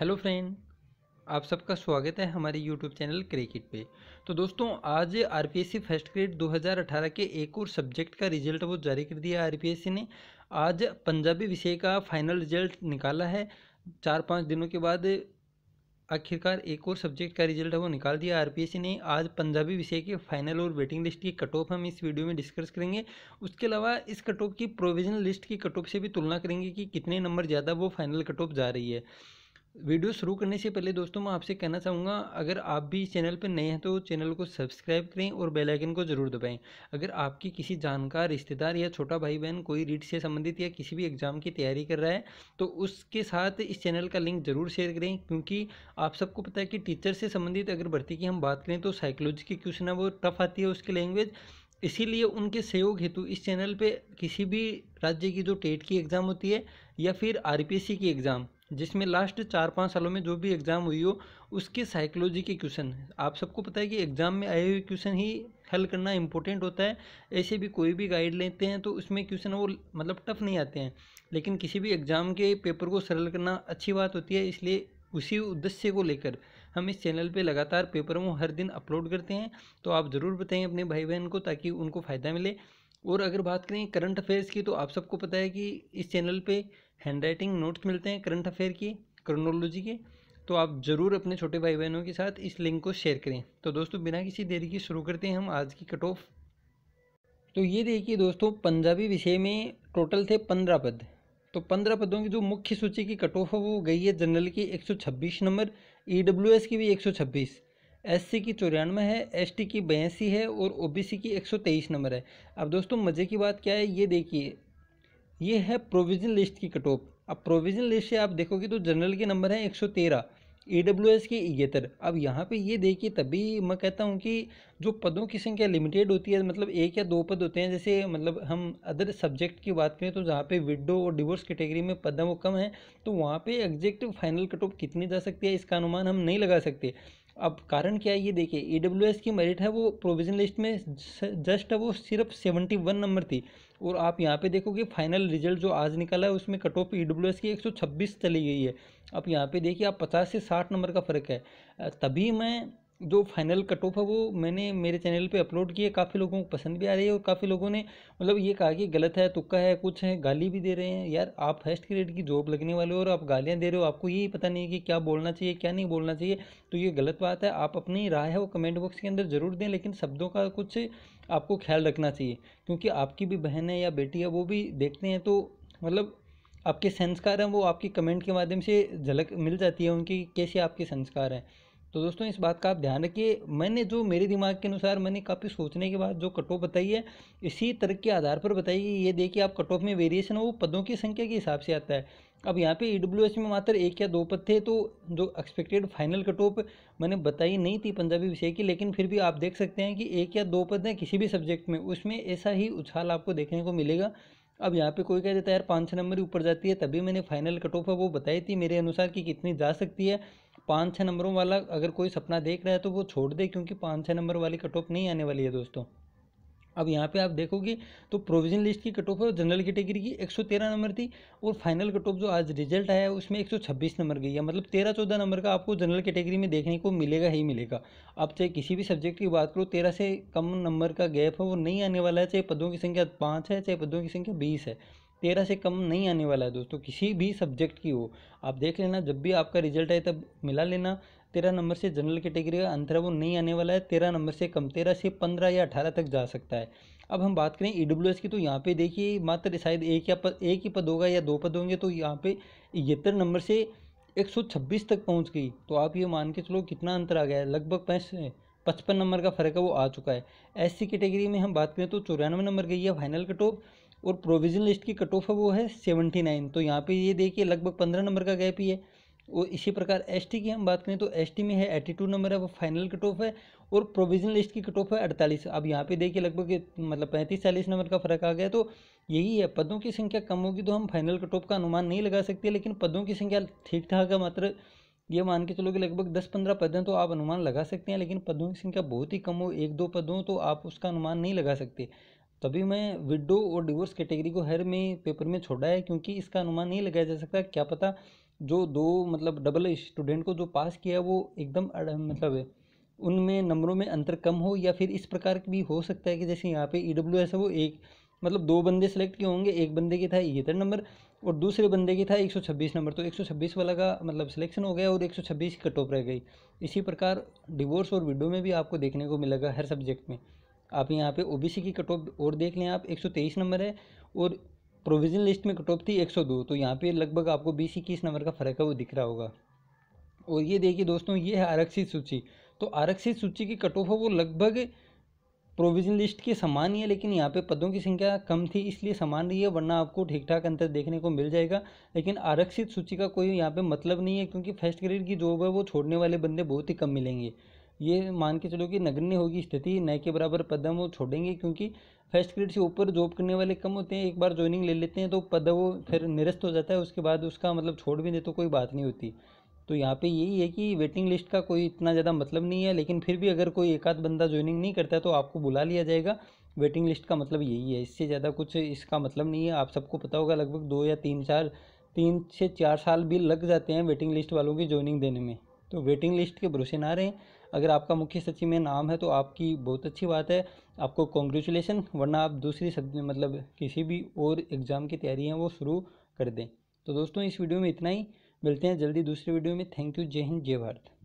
hello friend आप सबका स्वागत है हमारे यूट्यूब चैनल क्रिकेट पे तो दोस्तों आज आर फर्स्ट ग्रेड 2018 के एक और सब्जेक्ट का रिजल्ट वो जारी कर दिया आर ने आज पंजाबी विषय का फाइनल रिजल्ट निकाला है चार पाँच दिनों के बाद आखिरकार एक और सब्जेक्ट का रिजल्ट है वो निकाल दिया आरपीएससी ने आज पंजाबी विषय के फाइनल और वेटिंग लिस्ट की कट ऑफ हम इस वीडियो में डिस्कस करेंगे उसके अलावा इस कट ऑफ की प्रोविजनल लिस्ट की कट ऑफ से भी तुलना करेंगे कि कितने नंबर ज़्यादा वो फाइनल कट ऑफ जा रही है वीडियो शुरू करने से पहले दोस्तों मैं आपसे कहना चाहूँगा अगर आप भी इस चैनल पर नए हैं तो चैनल को सब्सक्राइब करें और बेल आइकन को ज़रूर दबाएं अगर आपकी किसी जानकार रिश्तेदार या छोटा भाई बहन कोई रीड से संबंधित या किसी भी एग्ज़ाम की तैयारी कर रहा है तो उसके साथ इस चैनल का लिंक ज़रूर शेयर करें क्योंकि आप सबको पता है कि टीचर से संबंधित अगर भर्ती की हम बात करें तो साइकोलॉजी की क्वेश्चन है वो टफ आती है उसकी लैंग्वेज इसीलिए उनके सहयोग हेतु इस चैनल पर किसी भी राज्य की जो टेट की एग्ज़ाम होती है या फिर सी की एग्ज़ाम जिसमें लास्ट चार पाँच सालों में जो भी एग्ज़ाम हुई हो उसके साइकोलॉजी के क्वेश्चन आप सबको पता है कि एग्ज़ाम में आए हुए क्वेश्चन ही हल करना इम्पोर्टेंट होता है ऐसे भी कोई भी गाइड लेते हैं तो उसमें क्वेश्चन वो मतलब टफ नहीं आते हैं लेकिन किसी भी एग्ज़ाम के पेपर को सरल करना अच्छी बात होती है इसलिए उसी उद्देश्य को लेकर हम इस चैनल पे लगातार पेपरों हर दिन अपलोड करते हैं तो आप ज़रूर बताएं अपने भाई बहन को ताकि उनको फ़ायदा मिले और अगर बात करें करंट अफेयर्स की तो आप सबको पता है कि इस चैनल पे हैंड राइटिंग नोट्स मिलते हैं करंट अफेयर के क्रोनोलॉजी के तो आप ज़रूर अपने छोटे भाई बहनों के साथ इस लिंक को शेयर करें तो दोस्तों बिना किसी देरी के शुरू करते हैं हम आज की कट ऑफ तो ये देखिए दोस्तों पंजाबी विषय में टोटल थे पंद्रह पद तो पंद्रह पदों की जो मुख्य सूची की कट ऑफ है वो गई है जनरल की एक नंबर ई e की भी एक एससी की चौरानवे है एसटी की बयासी है और ओबीसी की 123 नंबर है अब दोस्तों मज़े की बात क्या है ये देखिए ये है प्रोविज़न लिस्ट की कट ऑफ अब प्रोविज़न लिस्ट से आप देखोगे तो जनरल के नंबर हैं 113 ईडब्ल्यूएस की इगेतर अब यहाँ पे ये देखिए तभी मैं कहता हूँ कि जो पदों की संख्या लिमिटेड होती है मतलब एक या दो पद होते हैं जैसे मतलब हम अदर सब्जेक्ट की बात करें तो जहाँ पे विडो और डिवोर्स कैटेगरी में पद वो कम हैं तो वहाँ पे एग्जैक्ट फाइनल कट ऑफ कितनी जा सकती है इसका अनुमान हम नहीं लगा सकते अब कारण क्या है ये देखिए ई की मेरिट है वो प्रोविज़न लिस्ट में जस्ट वो सिर्फ सेवेंटी वन नंबर थी और आप यहाँ पे देखोगे फाइनल रिजल्ट जो आज निकला है उसमें कट ऑफ ई की एक सौ छब्बीस चली गई है अब यहाँ पे देखिए आप पचास से साठ नंबर का फ़र्क है तभी मैं जो फाइनल कट ऑफ है वो मैंने मेरे चैनल पे अपलोड किया काफ़ी लोगों को पसंद भी आ रही है और काफ़ी लोगों ने मतलब ये कहा कि गलत है तुक्का है कुछ है गाली भी दे रहे हैं यार आप फर्स्ट ग्रेड की जॉब लगने वाले हो और आप गालियाँ दे रहे हो आपको यही पता नहीं है कि क्या बोलना चाहिए क्या नहीं बोलना चाहिए तो ये गलत बात है आप अपनी राय है वो कमेंट बॉक्स के अंदर ज़रूर दें लेकिन शब्दों का कुछ आपको ख्याल रखना चाहिए क्योंकि आपकी भी बहन है या बेटी है वो भी देखते हैं तो मतलब आपके संस्कार हैं वो आपकी कमेंट के माध्यम से झलक मिल जाती है उनकी कैसे आपके संस्कार हैं तो दोस्तों इस बात का आप ध्यान रखिए मैंने जो मेरे दिमाग के अनुसार मैंने काफ़ी सोचने के बाद जो कट ऑफ बताई है इसी तर्क के आधार पर बताई कि ये देखिए आप कट ऑफ में वेरिएशन हो वो पदों की संख्या के हिसाब से आता है अब यहाँ पे ईडब्ल्यूएस में मात्र एक या दो पद थे तो जो एक्सपेक्टेड फाइनल कट ऑफ मैंने बताई नहीं थी पंजाबी विषय की लेकिन फिर भी आप देख सकते हैं कि एक या दो पद हैं किसी भी सब्जेक्ट में उसमें ऐसा ही उछाल आपको देखने को मिलेगा अब यहाँ पे कोई कह देता है यार पाँच नंबर ऊपर जाती है तभी मैंने फाइनल कट ऑफ है वो बताई थी मेरे अनुसार कि कितनी जा सकती है पाँच छः नंबरों वाला अगर कोई सपना देख रहा है तो वो छोड़ दे क्योंकि पाँच छः नंबर वाली कट ऑफ नहीं आने वाली है दोस्तों अब यहाँ पे आप देखोगे तो प्रोविजन लिस्ट की कट ऑफ है और जनरल कैटेगरी की 113 नंबर थी और फाइनल कट ऑफ जो आज रिजल्ट आया है उसमें 126 नंबर गई है मतलब 13-14 नंबर का आपको जनरल कैटेगरी में देखने को मिलेगा ही मिलेगा आप चाहे किसी भी सब्जेक्ट की बात करो तेरह से कम नंबर का गैप है वो नहीं आने वाला है चाहे पदों की संख्या पाँच है चाहे पदों की संख्या बीस है तेरह से कम नहीं आने वाला है दोस्तों किसी भी सब्जेक्ट की हो आप देख लेना जब भी आपका रिजल्ट आए तब मिला लेना तेरह नंबर से जनरल कैटेगरी का अंतर है वो नहीं आने वाला है तेरह नंबर से कम तेरह से पंद्रह या अठारह तक जा सकता है अब हम बात करें ई e की तो यहाँ पे देखिए मात्र शायद एक या पद एक ही पद होगा या दो पद होंगे तो यहाँ पे इकहत्तर नंबर से 126 तक पहुँच गई तो आप ये मान के चलो कितना अंतर आ गया है लगभग पैंस पचपन नंबर का फ़र्क है वो आ चुका है एस कैटेगरी में हम बात करें तो चौरानवे नंबर गई है फाइनल कट और प्रोविज़न लिस्ट की कट ऑफ है वो है सेवेंटी नाइन तो यहाँ पे ये देखिए लगभग पंद्रह नंबर का गैप ही है और इसी प्रकार एसटी की हम बात करें तो एसटी में है एटी टू नंबर है वो फाइनल कट ऑफ है और प्रोविजन लिस्ट की कट ऑफ है अड़तालीस अब यहाँ पे देखिए लगभग मतलब पैंतीस चालीस नंबर का फर्क आ गया तो यही है पदों की संख्या कम होगी तो हम फाइनल कट ऑफ का अनुमान नहीं लगा सकते लेकिन पदों की संख्या ठीक ठाक है मात्र ये मान के चलो कि लगभग दस पंद्रह पद हैं तो आप अनुमान लगा सकते हैं लेकिन पदों की संख्या बहुत ही कम हो एक दो पदों तो आप उसका अनुमान नहीं लगा सकते तभी मैं विडो और डिवोर्स कैटेगरी को हर में पेपर में छोड़ा है क्योंकि इसका अनुमान नहीं लगाया जा सकता क्या पता जो दो मतलब डबल स्टूडेंट को जो पास किया वो एकदम मतलब उनमें नंबरों में अंतर कम हो या फिर इस प्रकार भी हो सकता है कि जैसे यहाँ पे ई डब्ल्यू एस है वो एक मतलब दो बंदे सेलेक्ट किए होंगे एक बंदे की था इकहत्तर नंबर और दूसरे बंदे के था 126 नंबर तो 126 वाला का मतलब सिलेक्शन हो गया और 126 छब्बीस कट ऑफ रह गई इसी प्रकार डिवोर्स और विडो में भी आपको देखने को मिलेगा हर सब्जेक्ट में आप यहाँ पे ओबीसी की कट ऑफ और देख लें आप 123 नंबर है और प्रोविजन लिस्ट में कट ऑफ थी 102 तो यहाँ पे लगभग आपको बीस इक्कीस नंबर का फ़र्क है वो दिख रहा होगा और ये देखिए दोस्तों ये है आरक्षित सूची तो आरक्षित सूची की कट ऑफ है वो लगभग प्रोविजन लिस्ट के समान ही है लेकिन यहाँ पे पदों की संख्या कम थी इसलिए समान रही है वरना आपको ठीक ठाक अंतर देखने को मिल जाएगा लेकिन आरक्षित सूची का कोई यहाँ पे मतलब नहीं है क्योंकि फर्स्ट ग्रेड की जॉब है वो छोड़ने वाले बंदे बहुत ही कम मिलेंगे ये मान के चलो कि नगण्य होगी स्थिति न के बराबर पद वो छोड़ेंगे क्योंकि फर्स्ट ग्रेड से ऊपर जॉब करने वाले कम होते हैं एक बार ज्वाइनिंग ले लेते हैं तो पद वो फिर निरस्त हो जाता है उसके बाद उसका मतलब छोड़ भी दे तो कोई बात नहीं होती तो यहाँ पे यही है कि वेटिंग लिस्ट का कोई इतना ज़्यादा मतलब नहीं है लेकिन फिर भी अगर कोई एक आध बंदा ज्वाइनिंग नहीं करता है तो आपको बुला लिया जाएगा वेटिंग लिस्ट का मतलब यही है इससे ज़्यादा कुछ इसका मतलब नहीं है आप सबको पता होगा लगभग दो या तीन चार तीन से चार साल भी लग जाते हैं वेटिंग लिस्ट वालों की ज्वाइनिंग देने में तो वेटिंग लिस्ट के भरोसे ना रहें अगर आपका मुख्य सचिव में नाम है तो आपकी बहुत अच्छी बात है आपको कॉन्ग्रेचुलेसन वरना आप दूसरी सब मतलब किसी भी और एग्ज़ाम की तैयारी है वो शुरू कर दें तो दोस्तों इस वीडियो में इतना ही मिलते हैं जल्दी दूसरी वीडियो में थैंक यू जय हिंद जय भारत